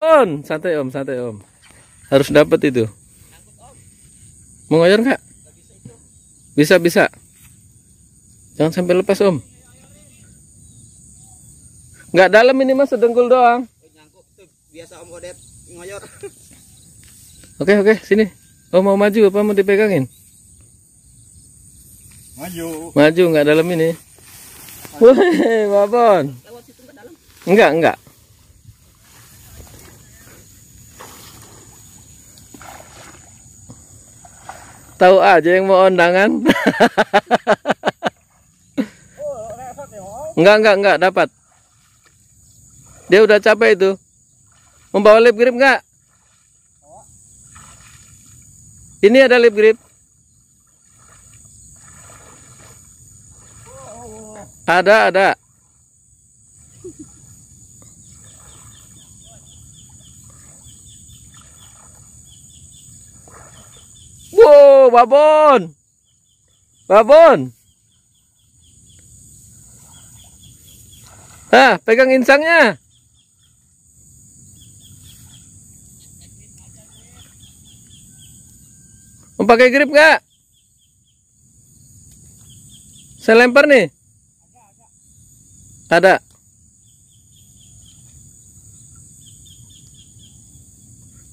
On, santai om, santai om. Harus dapat itu. Mau ngoyor nggak? Bisa bisa. Jangan sampai lepas om. Nggak dalam ini mas, sedengkul doang. Biasa om ngoyor. Oke oke, sini. Om mau maju apa mau dipegangin? Maju. Maju nggak dalam ini. Woi, babon. Enggak, enggak. Tahu aja yang mau undangan. enggak, enggak, enggak dapat. Dia udah capek itu. Membawa lip grip enggak? Ini ada lip grip. Ada, ada. wow babon. Babon. ah pegang insangnya. Mau pakai grip nggak? Saya lempar nih. Ada.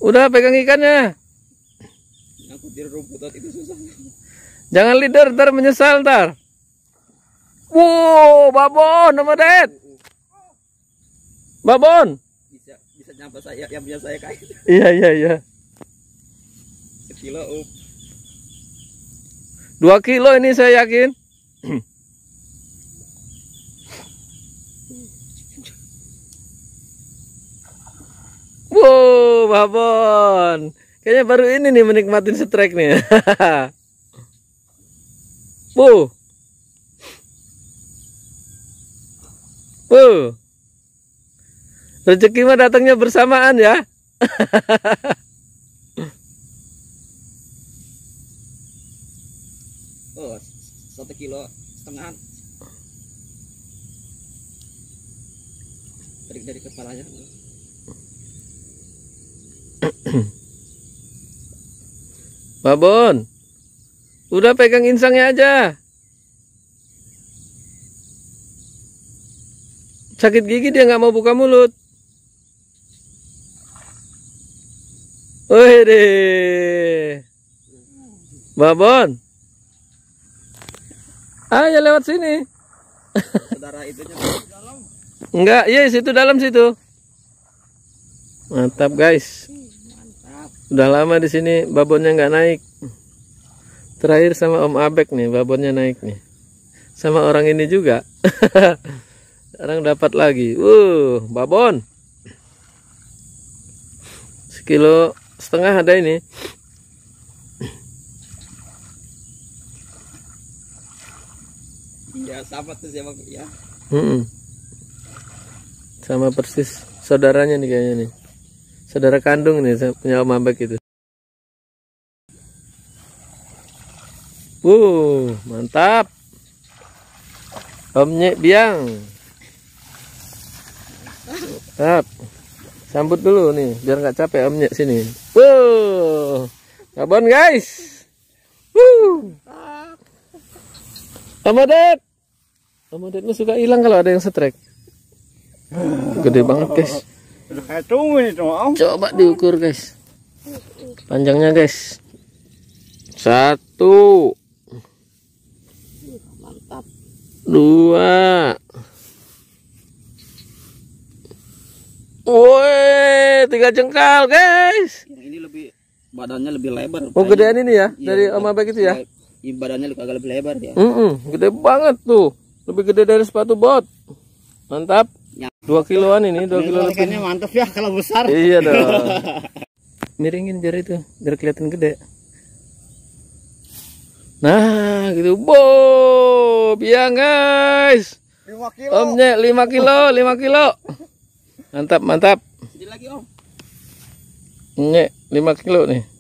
Udah pegang ikannya di rumputan itu susah. Jangan leader ntar menyesal ntar. Wow, babon nama Ded. Babon. Bisa bisa nyampe saya yang punya saya kayak. Iya iya iya. Sekilo up. Dua kilo ini saya yakin. wow, babon. Kayaknya baru ini nih menikmatin strike nih. Bu. Bu. Rezeki mah datangnya bersamaan ya. oh, satu kilo setengah. Tarik dari kepalanya. Babon. Udah pegang insangnya aja. Sakit gigi dia nggak mau buka mulut. Wih deh. Babon. Ayo lewat sini. Enggak, iya situ dalam situ. Mantap guys. Udah lama di sini babonnya nggak naik. Terakhir sama Om Abek nih babonnya naik nih. Sama orang ini juga. Sekarang dapat lagi. Uh, babon. Sekilo setengah ada ini. Ya sama tuh siapa ya. Mm -mm. Sama persis saudaranya nih kayaknya nih saudara kandung ini punya om ambek itu Wuh, mantap. Omnya Biang. Mantap. Sambut dulu nih, biar nggak capek omnya sini. Wuh. kabon guys. Wuh. Om Odet. Om suka hilang kalau ada yang setrek. Gede banget, guys. Coba diukur guys. Panjangnya guys. Satu. Dua. Woi, tiga jengkal guys. ini lebih badannya lebih lebar. Oh gedean ini ya, ya dari Om iya. baik itu ya? ya badannya agak lebih lebar ya. Mm -mm, gede banget tuh, lebih gede dari sepatu bot. Mantap. Dua kiloan ini, dua kilo lebih. Ikannya mantep ya kalau besar. Iya dong. Miringin jari itu biar kelihatan gede. Nah, gitu. Bob, ya guys. 5 kilo. Omnya lima kilo, lima kilo. Mantap, mantap. lagi, Om. Nyek, 5 kilo nih.